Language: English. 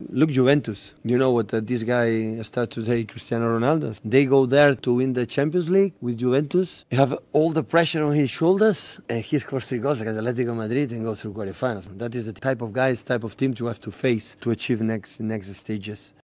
Look, Juventus. You know what uh, this guy started to Cristiano Ronaldo. They go there to win the Champions League with Juventus. They have all the pressure on his shoulders, and he scores three goals against Atletico Madrid and goes through quarterfinals. That is the type of guys, type of teams you have to face to achieve next next stages.